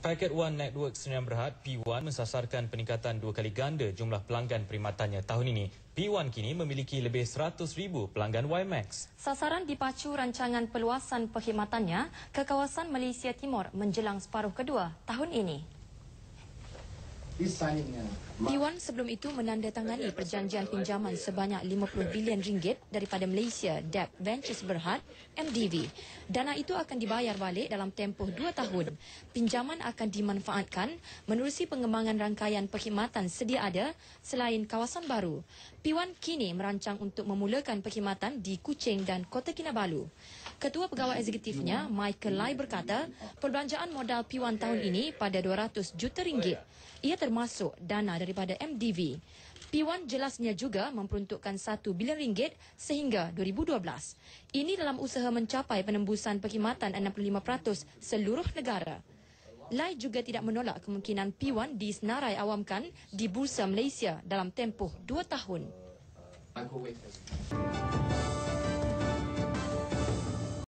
Paket One Network Senyum Berhad P1 mensasarkan peningkatan dua kali ganda jumlah pelanggan perkhidmatannya tahun ini. P1 kini memiliki lebih 100,000 pelanggan WiMAX. Sasaran dipacu rancangan peluasan perkhidmatannya ke kawasan Malaysia Timur menjelang separuh kedua tahun ini. Taiwan sebelum itu menandatangani perjanjian pinjaman sebanyak 50 bilion ringgit daripada Malaysia Debt Ventures Berhad, MDV. Dana itu akan dibayar balik dalam tempoh 2 tahun. Pinjaman akan dimanfaatkan menerusi pengembangan rangkaian perkhidmatan sedia ada selain kawasan baru. Piwan kini merancang untuk memulakan perkhidmatan di Kuching dan Kota Kinabalu. Ketua Pegawai Eksekutifnya Michael Lai berkata perbelanjaan modal Piwan tahun ini pada 200 juta ringgit. Ia ter- termasuk dana daripada MDV. P1 jelasnya juga memperuntukkan 1 bilion ringgit sehingga 2012. Ini dalam usaha mencapai penembusan perkhidmatan 65% seluruh negara. Lai juga tidak menolak kemungkinan P1 disenarai awamkan di Bursa Malaysia dalam tempoh dua tahun. I'm